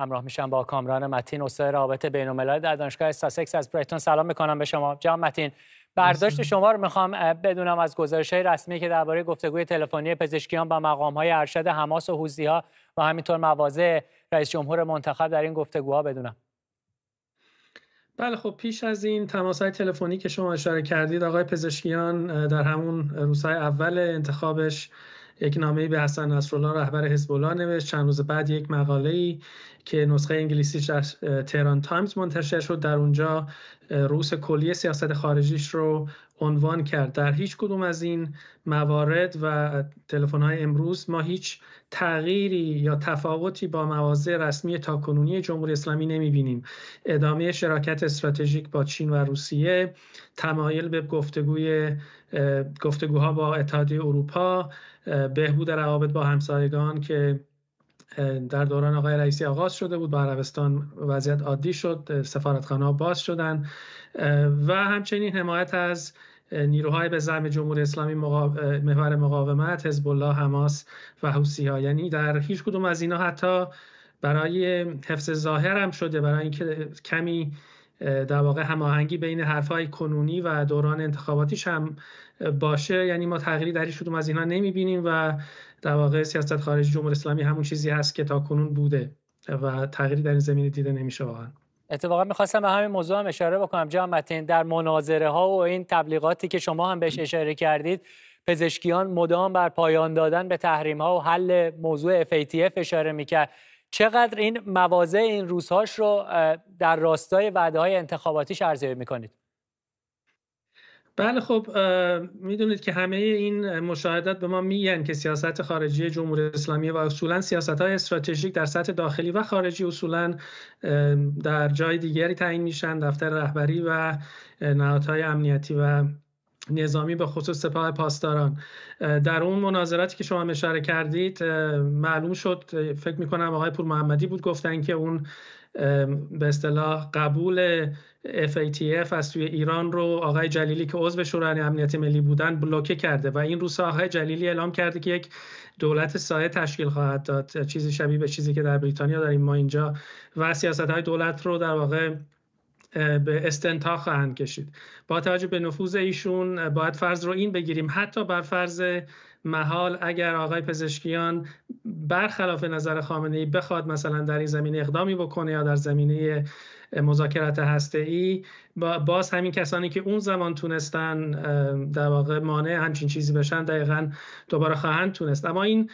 همراه میشم با کامران متین استاد روابط الملل در دانشگاه ساسکس از برایتون سلام میکنم به شما جناب متین برداشت شما رو میخوام بدونم از گزارش های رسمی که درباره گفتگوی تلفنی پزشکیان با مقام های ارشد حماس و حوزی ها و همینطور مواضع رئیس جمهور منتخب در این گفتگوها بدونم بله خب پیش از این تماس های تلفنی که شما اشاره کردید آقای پزشکیان در همون روزهای اول انتخابش یک نامه به حسن نصرالله رهبر حزب الله نوشت چند روز بعد یک مقاله ای که نسخه انگلیسی در تهران تایمز منتشر شد در اونجا روس کلیه سیاست خارجیش رو عنوان کرد در هیچ کدوم از این موارد و تلفن های امروز ما هیچ تغییری یا تفاوتی با مواضع رسمی تاکنونی جمهوری اسلامی نمی بینیم ادامه شراکت استراتژیک با چین و روسیه تمایل به گفتگوی گفتگوها با اتحادیه اروپا بهبود روابط با همسایگان که در دوران آقای رئیسی آغاز شده بود با عربستان وضعیت عادی شد سفارتخانه باز شدن و همچنین حمایت از نیروهای به زعم جمهوری اسلامی محور مقاومت حزب الله حماس و ها یعنی در هیچ کدوم از اینا حتی برای حفظ ظاهر هم شده برای اینکه کمی در واقع هماهنگی بین حرفهای کنونی و دوران انتخاباتیش هم باشه یعنی ما تغییری در هیچ از اینها نمیبینیم و در واقع سیاست خارجی جمهوری اسلامی همون چیزی هست که کنون بوده و تغییری در این زمینه دیده نمیشه واقعا اتفاقا میخواستم به همین موضوع هم اشاره بکنم جان متین در مناظره ها و این تبلیغاتی که شما هم بهش اشاره کردید پزشکیان مدام بر پایان دادن به تحریم ها و حل موضوع FATF اشاره میکرد چقدر این مواضع این روزهاش رو در راستای وعده های انتخاباتیش ارزیابی میکنید بله خب میدونید که همه این مشاهدات به ما میگن که سیاست خارجی جمهوری اسلامی و اصولا سیاست های استراتژیک در سطح داخلی و خارجی اصولا در جای دیگری تعیین میشن دفتر رهبری و نهادهای امنیتی و نظامی به خصوص سپاه پاسداران در اون مناظراتی که شما اشاره کردید معلوم شد فکر میکنم آقای پور محمدی بود گفتن که اون به اصطلاح قبول FATF از توی ایران رو آقای جلیلی که عضو شورای امنیت ملی بودن بلوکه کرده و این روزها آقای جلیلی اعلام کرده که یک دولت سایه تشکیل خواهد داد چیزی شبیه به چیزی که در بریتانیا داریم ما اینجا و سیاست های دولت رو در واقع به استنتاق خواهند کشید با توجه به نفوذ ایشون باید فرض رو این بگیریم حتی بر فرض محال اگر آقای پزشکیان برخلاف نظر خامنه ای بخواد مثلا در این زمینه اقدامی بکنه یا در زمینه مذاکرات هسته ای باز همین کسانی که اون زمان تونستن در واقع مانع همچین چیزی بشن دقیقا دوباره خواهند تونست اما این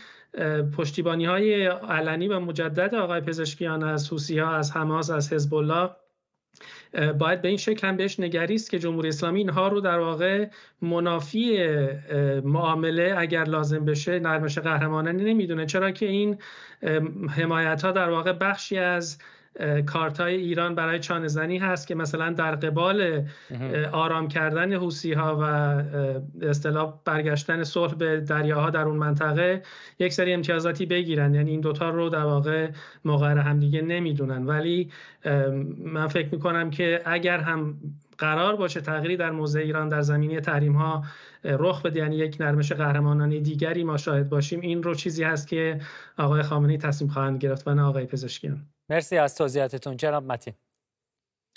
پشتیبانی های علنی و مجدد آقای پزشکیان از حوسی ها از حماس از حزب الله باید به این شکل هم بهش نگریست که جمهوری اسلامی اینها رو در واقع منافی معامله اگر لازم بشه نرمش قهرمانه نمیدونه چرا که این حمایت ها در واقع بخشی از کارت های ایران برای چانه هست که مثلا در قبال آرام کردن حوسی ها و اصطلاح برگشتن صلح به دریاها در اون منطقه یک سری امتیازاتی بگیرن یعنی این دوتا رو در واقع مقر همدیگه نمیدونن ولی من فکر میکنم که اگر هم قرار باشه تغییری در موضع ایران در زمینه تحریم ها رخ بده یعنی یک نرمش قهرمانانی دیگری ما شاهد باشیم این رو چیزی هست که آقای خامنه‌ای تصمیم خواهند گرفت و نه آقای پزشکیان مرسی از توضیحاتتون جناب متین